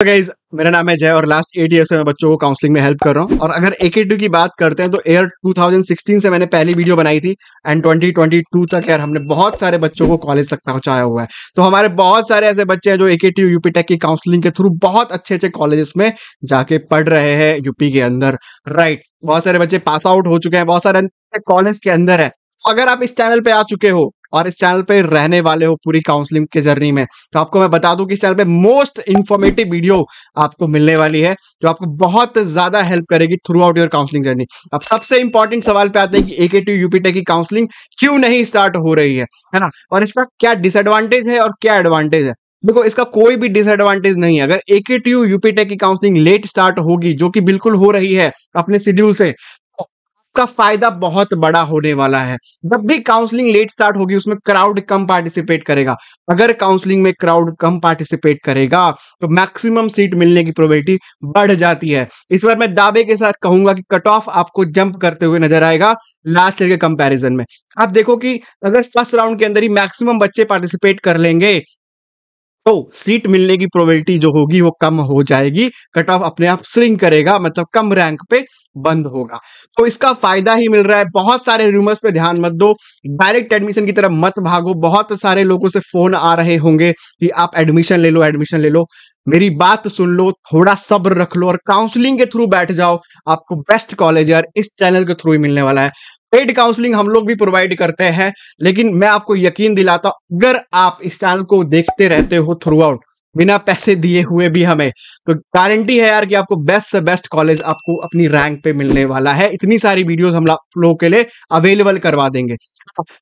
तो गाइज मेरा नाम है जय और लास्ट एट ईयर से मैं बच्चों को काउंसलिंग में हेल्प कर रहा हूँ और अगर एक एड की बात करते हैं तो एयर 2016 से मैंने पहली वीडियो बनाई थी एंड 2022 तक यार हमने बहुत सारे बच्चों को कॉलेज तक पहुंचाया हुआ है तो हमारे बहुत सारे ऐसे बच्चे हैं जो एक यूपी टेक की काउंसलिंग के थ्रू बहुत अच्छे अच्छे कॉलेजेस में जाके पढ़ रहे हैं यूपी के अंदर राइट बहुत सारे बच्चे पास आउट हो चुके हैं बहुत सारे कॉलेज के अंदर है अगर आप इस चैनल पे आ चुके हो और इस चैनल पे रहने वाले हो पूरी काउंसलिंग के जर्नी में तो आपको मैं बता दूं कि इस चैनल पे मोस्ट इन्फॉर्मेटिव वीडियो आपको मिलने वाली है जो आपको बहुत ज्यादा हेल्प करेगी throughout your counselling journey अब सबसे इंपॉर्टेंट सवाल पे आते हैं कि ए के टी यूपीटेक की काउंसलिंग क्यों नहीं स्टार्ट हो रही है है ना और इसका क्या डिसएडवांटेज है और क्या एडवांटेज है देखो इसका कोई भी डिसएडवांटेज नहीं है अगर ए के टी यूपीटेक की काउंसलिंग लेट स्टार्ट होगी जो कि बिल्कुल हो रही है अपने शेड्यूल से उसका फायदा बहुत बड़ा होने वाला है जब भी काउंसलिंग लेट स्टार्ट होगी उसमें क्राउड कम पार्टिसिपेट करेगा अगर काउंसलिंग में क्राउड कम पार्टिसिपेट करेगा तो मैक्सिमम सीट मिलने की प्रोबेबिलिटी बढ़ जाती है इस बार मैं दावे के साथ कहूंगा कि कट ऑफ आपको जंप करते हुए नजर आएगा लास्ट ईयर के कंपेरिजन में आप देखो कि अगर फर्स्ट राउंड के अंदर ही मैक्सिमम बच्चे पार्टिसिपेट कर लेंगे तो सीट मिलने की प्रोबेबिलिटी जो होगी वो कम हो जाएगी कट ऑफ अपने आप स्विंग करेगा मतलब कम रैंक पे बंद होगा तो इसका फायदा ही मिल रहा है बहुत सारे रूमर्स पे ध्यान मत दो डायरेक्ट एडमिशन की तरफ मत भागो बहुत सारे लोगों से फोन आ रहे होंगे कि आप एडमिशन ले लो एडमिशन ले लो मेरी बात सुन लो थोड़ा सब्र रख लो और काउंसलिंग के थ्रू बैठ जाओ आपको बेस्ट कॉलेज यार इस चैनल के थ्रू ही मिलने वाला है पेड काउंसलिंग हम लोग भी प्रोवाइड करते हैं लेकिन मैं आपको यकीन दिलाता हूं अगर आप इस चैनल को देखते रहते हो थ्रू आउट बिना पैसे दिए हुए भी हमें तो गारंटी है यार कि आपको बेस्ट से बेस्ट कॉलेज आपको अपनी रैंक पे मिलने वाला है इतनी सारी वीडियोस हम लोगों के लिए अवेलेबल करवा देंगे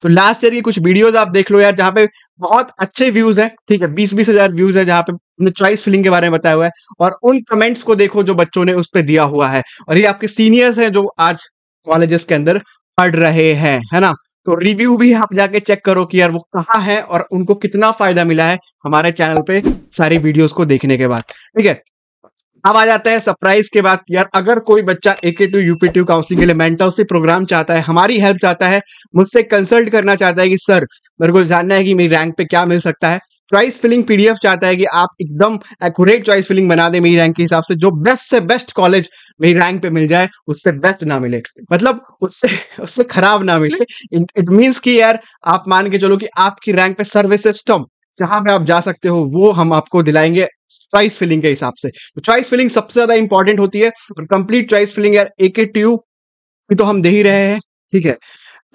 तो लास्ट ईयर की कुछ वीडियोस आप देख लो यार जहाँ पे बहुत अच्छे व्यूज हैं ठीक है बीस बीस हजार व्यूज है जहाँ पे हमने चॉइस फिलिंग के बारे में बताया हुआ है और उन कमेंट्स को देखो जो बच्चों ने उस पर दिया हुआ है और ये आपके सीनियर्स हैं जो आज कॉलेजेस के अंदर पढ़ रहे हैं है ना तो रिव्यू भी आप जाके चेक करो कि यार वो कहाँ है और उनको कितना फायदा मिला है हमारे चैनल पे सारी वीडियोस को देखने के बाद ठीक है अब आ जाता है सरप्राइज के बाद यार अगर कोई बच्चा AKTU UPTU counselling के लिए मेंटरशिप प्रोग्राम चाहता है हमारी हेल्प चाहता है मुझसे कंसल्ट करना चाहता है कि सर मेरे को जानना है कि मेरी रैंक पे क्या मिल सकता है चॉइस फिलिंग पीडीएफ चाहता है कि आप एकदम एक्यूरेट चॉइस फिलिंग बना दे मेरी रैंक के हिसाब से जो बेस्ट से बेस्ट कॉलेज मेरी रैंक पे मिल जाए उससे बेस्ट ना मिले मतलब उससे उससे खराब ना मिले इट मीन्स कि यार आप मान के चलो कि आपकी रैंक पे सर्विस सिस्टम जहां पे आप जा सकते हो वो हम आपको दिलाएंगे चॉइस फिलिंग के हिसाब से तो चॉइस फिलिंग सबसे ज्यादा इंपॉर्टेंट होती है और कंप्लीट चॉइस फिलिंग यार एके ट्यू की तो हम दे ही रहे हैं ठीक है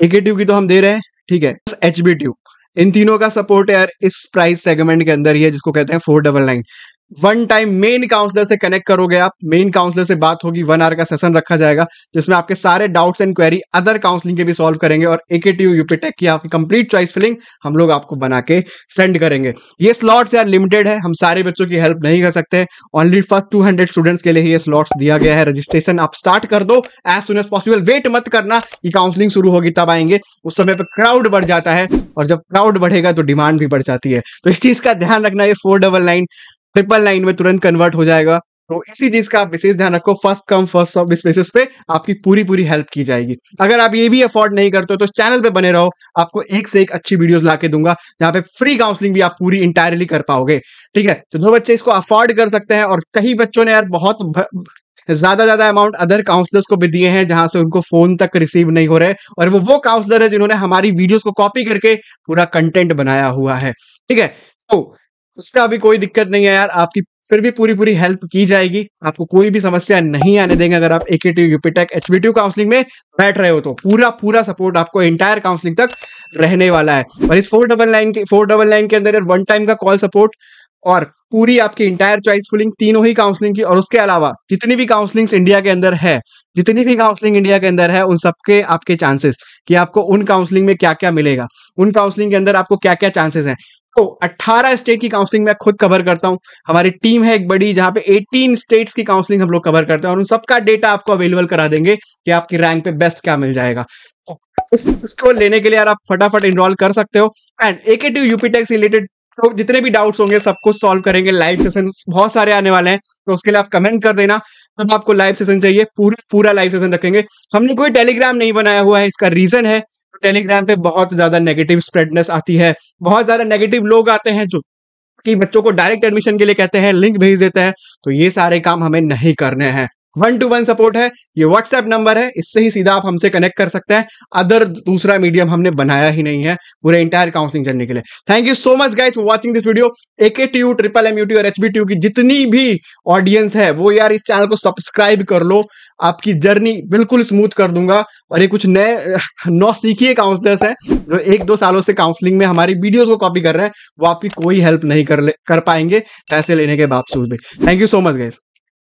एके ट्यू की तो हम दे रहे हैं ठीक है एच बी ट्यू इन तीनों का सपोर्ट यार इस प्राइस सेगमेंट के अंदर ही है जिसको कहते हैं four double nine one time main counsellor से कनेक्ट करोगे आप मेन काउंसलर से बात होगी वन आवर का सेशन रखा जाएगा जिसमें आपके सारे doubts and query other counselling के भी सॉल्व करेंगे और ए यू टी यूपीटेक की आपकी कंप्लीट चॉइस फिलिंग हम लोग आपको बना के सेंड करेंगे ये स्लॉट्स यार लिमिटेड है हम सारे बच्चों की हेल्प नहीं कर सकते only first two hundred students के लिए ये स्लॉट्स दिया गया है रजिस्ट्रेशन आप स्टार्ट कर दो as soon as possible wait मत करना कि काउंसलिंग शुरू होगी तब आएंगे उस समय पर क्राउड बढ़ जाता है और जब क्राउड बढ़ेगा तो डिमांड भी बढ़ जाती है तो इस चीज का ध्यान रखना ये four double nine triple nine में तुरंत कन्वर्ट हो जाएगा तो इसी चीज का आप विशेष ध्यान रखो फर्स्ट कम फर्स्ट सब इस बेसिस पे आपकी पूरी पूरी हेल्प की जाएगी अगर आप ये भी अफोर्ड नहीं करते हो तो चैनल पे बने रहो आपको एक से एक अच्छी वीडियोस लाके दूंगा जहां पे फ्री काउंसलिंग भी आप पूरी इंटायरली कर पाओगे ठीक है तो दो बच्चे इसको अफोर्ड कर सकते हैं और कई बच्चों ने यार बहुत भ... ज्यादा ज्यादा अमाउंट अदर काउंसलर्स को भी दिए हैं जहां से उनको फोन तक रिसीव नहीं हो रहे और वो वो काउंसलर है जिन्होंने हमारी वीडियोस को कॉपी करके पूरा कंटेंट बनाया हुआ है ठीक है तो उसका अभी कोई दिक्कत नहीं है यार आपकी फिर भी पूरी पूरी हेल्प की जाएगी आपको कोई भी समस्या नहीं आने देंगे अगर आप AKTU UP tech H B T counselling में बैठ रहे हो तो पूरा पूरा सपोर्ट आपको इंटायर काउंसलिंग तक रहने वाला है और इस फोर डबल नाइन के फोर डबल नाइन के अंदर वन टाइम का कॉल सपोर्ट और पूरी आपकी इंटायर चॉइस फुलिंग तीनों ही काउंसलिंग की और उसके अलावा जितनी भी काउंसलिंग इंडिया के अंदर है जितनी भी काउंसलिंग इंडिया के अंदर है उन सबके आपके चांसेस कि आपको उन काउंसलिंग में क्या क्या मिलेगा उन काउंसलिंग के अंदर आपको क्या क्या चांसेस हैं तो 18 स्टेट की काउंसलिंग मैं खुद कवर करता हूं हमारी टीम है एक बड़ी जहां पे 18 स्टेट्स की काउंसलिंग हम लोग कवर करते हैं और उन सबका डेटा आपको अवेलेबल करा देंगे कि आपकी रैंक पे बेस्ट क्या मिल जाएगा तो उसको लेने के लिए यार आप फटाफट इनरोल कर सकते हो एंड एके के यूपीटेक्स रिलेटेड तो जितने भी डाउट्स होंगे सबको सॉल्व करेंगे लाइव सेशन बहुत सारे आने वाले हैं तो उसके लिए आप कमेंट कर देना तब आपको लाइव सेशन चाहिए पूरा पूरा लाइव सेशन रखेंगे हमने कोई टेलीग्राम नहीं बनाया हुआ है इसका रीजन है टेलीग्राम पे बहुत ज्यादा नेगेटिव स्प्रेडनेस आती है बहुत ज्यादा नेगेटिव लोग आते हैं जो कि बच्चों को डायरेक्ट एडमिशन के लिए कहते हैं लिंक भेज देते हैं तो ये सारे काम हमें नहीं करने हैं वन टू वन सपोर्ट है ये व्हाट्सएप नंबर है इससे ही सीधा आप हमसे कनेक्ट कर सकते हैं अदर दूसरा मीडियम हमने बनाया ही नहीं है पूरे इंटायर काउंसलिंग जर्नी के लिए thank you so much guys for watching this video AK T U triple M UT और एच बी टी यू की जितनी भी ऑडियंस है वो यार इस चैनल को सब्सक्राइब कर लो आपकी जर्नी बिल्कुल स्मूथ कर दूंगा और ये कुछ नए नौ सीखिए काउंसलर्स हैं जो एक दो सालों से काउंसलिंग में हमारी वीडियोज को कॉपी कर रहे हैं वो आपकी कोई हेल्प नहीं कर ले कर पाएंगे पैसे लेने के बावजूद भी thank you so much guys